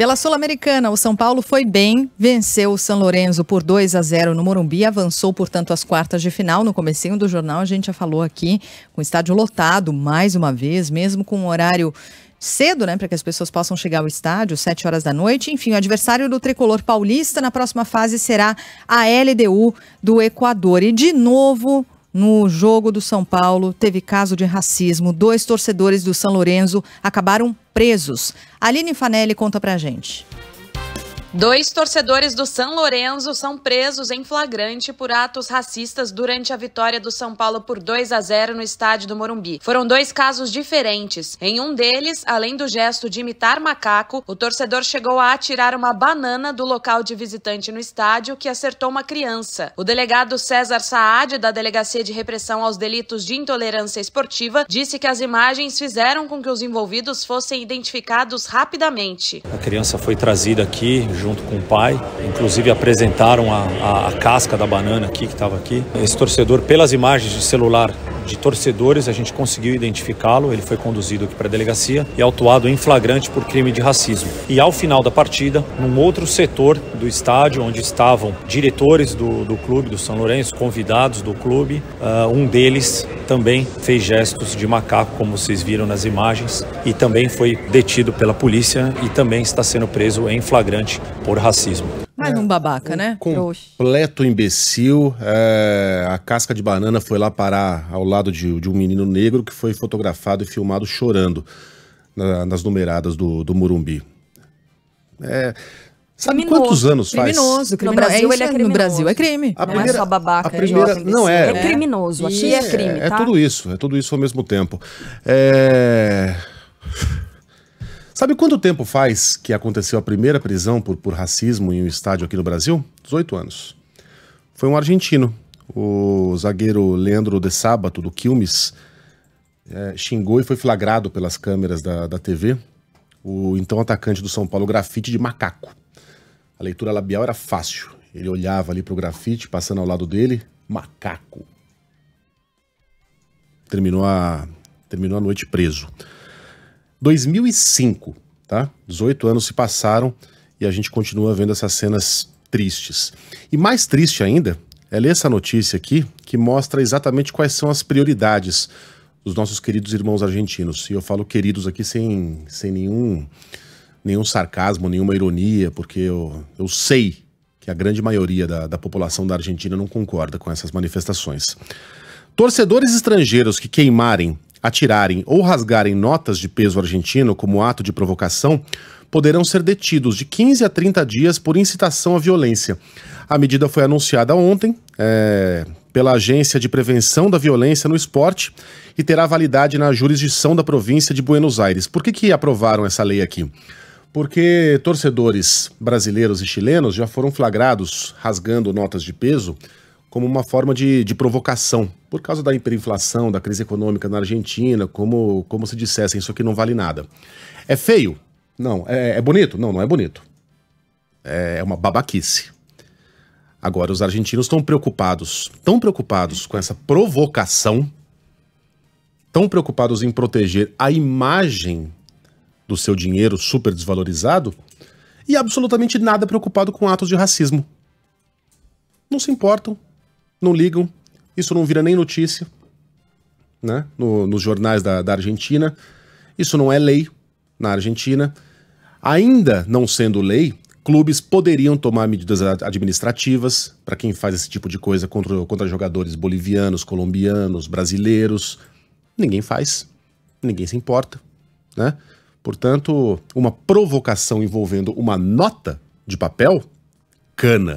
Pela Sul-Americana, o São Paulo foi bem, venceu o São Lourenço por 2 a 0 no Morumbi, avançou, portanto, às quartas de final. No comecinho do jornal, a gente já falou aqui, com o estádio lotado, mais uma vez, mesmo com um horário cedo, né, para que as pessoas possam chegar ao estádio, 7 horas da noite. Enfim, o adversário do tricolor paulista na próxima fase será a LDU do Equador. E de novo, no jogo do São Paulo teve caso de racismo. Dois torcedores do São Lourenço acabaram presos. Aline Fanelli conta pra gente. Dois torcedores do São Lourenço são presos em flagrante por atos racistas durante a vitória do São Paulo por 2 a 0 no estádio do Morumbi. Foram dois casos diferentes. Em um deles, além do gesto de imitar macaco, o torcedor chegou a atirar uma banana do local de visitante no estádio que acertou uma criança. O delegado César Saad, da Delegacia de Repressão aos Delitos de Intolerância Esportiva, disse que as imagens fizeram com que os envolvidos fossem identificados rapidamente. A criança foi trazida aqui junto com o pai. Inclusive apresentaram a, a, a casca da banana aqui que estava aqui. Esse torcedor, pelas imagens de celular de torcedores, a gente conseguiu identificá-lo, ele foi conduzido aqui para a delegacia e autuado em flagrante por crime de racismo. E ao final da partida, num outro setor do estádio, onde estavam diretores do, do clube, do São Lourenço, convidados do clube, uh, um deles também fez gestos de macaco, como vocês viram nas imagens, e também foi detido pela polícia e também está sendo preso em flagrante por racismo mais é. um babaca, um né? Completo imbecil. É, a casca de banana foi lá parar ao lado de, de um menino negro que foi fotografado e filmado chorando na, nas numeradas do, do Murumbi. É, Sabe criminoso, quantos anos faz? Criminoso, criminoso. No Brasil, é ele é criminoso. No Brasil é crime. A primeira, não é só babaca. A primeira, é não é. É criminoso. Aqui é, é crime, é tá? É tudo isso. É tudo isso ao mesmo tempo. É... Sabe quanto tempo faz que aconteceu a primeira prisão por, por racismo em um estádio aqui no Brasil? 18 anos. Foi um argentino. O zagueiro Leandro de Sábato, do Quilmes, é, xingou e foi flagrado pelas câmeras da, da TV o então atacante do São Paulo, grafite de macaco. A leitura labial era fácil. Ele olhava ali pro grafite, passando ao lado dele, macaco. Terminou a, terminou a noite preso. 2005, tá? 18 anos se passaram e a gente continua vendo essas cenas tristes. E mais triste ainda é ler essa notícia aqui, que mostra exatamente quais são as prioridades dos nossos queridos irmãos argentinos. E eu falo queridos aqui sem, sem nenhum, nenhum sarcasmo, nenhuma ironia, porque eu, eu sei que a grande maioria da, da população da Argentina não concorda com essas manifestações. Torcedores estrangeiros que queimarem atirarem ou rasgarem notas de peso argentino como ato de provocação poderão ser detidos de 15 a 30 dias por incitação à violência. A medida foi anunciada ontem é, pela Agência de Prevenção da Violência no Esporte e terá validade na jurisdição da província de Buenos Aires. Por que, que aprovaram essa lei aqui? Porque torcedores brasileiros e chilenos já foram flagrados rasgando notas de peso como uma forma de, de provocação, por causa da hiperinflação, da crise econômica na Argentina, como, como se dissessem, isso aqui não vale nada. É feio? Não. É, é bonito? Não, não é bonito. É, é uma babaquice. Agora, os argentinos estão preocupados, tão preocupados com essa provocação, tão preocupados em proteger a imagem do seu dinheiro super desvalorizado e absolutamente nada preocupado com atos de racismo. Não se importam, não ligam, isso não vira nem notícia, né? No, nos jornais da, da Argentina, isso não é lei na Argentina. Ainda não sendo lei, clubes poderiam tomar medidas administrativas para quem faz esse tipo de coisa contra, contra jogadores bolivianos, colombianos, brasileiros. Ninguém faz, ninguém se importa, né? Portanto, uma provocação envolvendo uma nota de papel, cana.